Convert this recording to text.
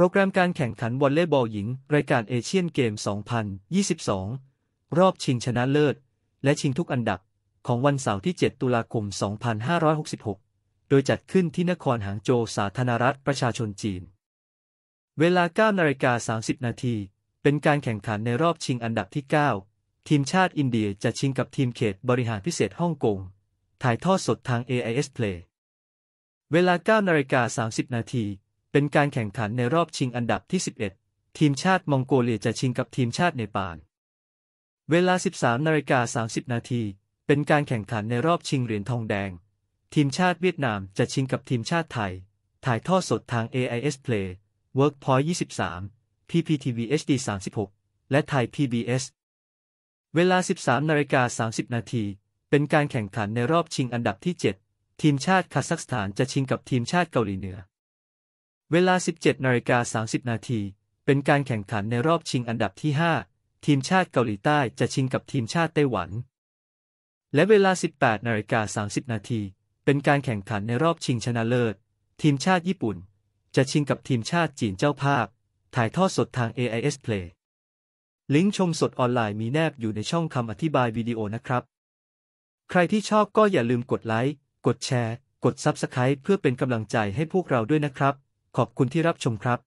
รแกรมการแข่งขันวอลเลย์บอลหญิงรายการเอเชียนเกม 2022 รอบชิงชนะเลิศ และชิงทุกอันดับของวันเสาร์ที่ 7 ตุลาคม 2566 โดยจัดขึ้นที่นครหางโจวสาธารณรัฐประชาชนจีน เวลา9นาฬิกา 30 นาที เป็นการแข่งขันในรอบชิงอันดับที่ 9 ทีมชาติอินเดียจะชิงกับทีมเขตบริหารพิเศษฮ่องกง ถ่ายทอดสดทาง AIS Play เวลา9นาฬิกา30 นาทีเป็นการแข่งขันในรอบชิงอันดับที่11 ทีมชาติมองโกเลียจะชิงกับทีมชาติเนปาล เวลา 13นาฬิกา30นาที เป็นการแข่งขันในรอบชิงเหรียญทองแดง ทีมชาติเวียดนามจะชิงกับทีมชาติไทย ถ่ายทอดสดทาง AIS Play Workpoint 23 PPTV HD 36 และไทย PBS เวลา 13นาฬิกา30นาที เป็นการแข่งขันในรอบชิงอันดับที่ 7 ทีมชาติคาซัคสถานจะชิงกับทีมชาติเกาหลีเหนือเวลา 17นาฬิกา30นาทีเป็นการแข่งขันในรอบชิงอันดับที่ 5 ทีมชาติเกาหลีใต้ จะชิงกับทีมชาติไต้หวัน และเวลา 18นาฬิกา30นาทีเป็นการแข่งขันในรอบชิงชนะเลิศ ทีมชาติญี่ปุ่น จะชิงกับทีมชาติจีนเจ้าภาพ ถ่ายทอดสดทาง AIS Play ลิงก์ชมสดออนไลน์มีแนบอยู่ในช่องคำอธิบายวิดีโอนะครับ ใครที่ชอบก็อย่าลืมกดไลค์ กดแชร์ กด Subscribe เพื่อเป็นกำลังใจให้พวกเราด้วยนะครับขอบคุณที่รับชมครับ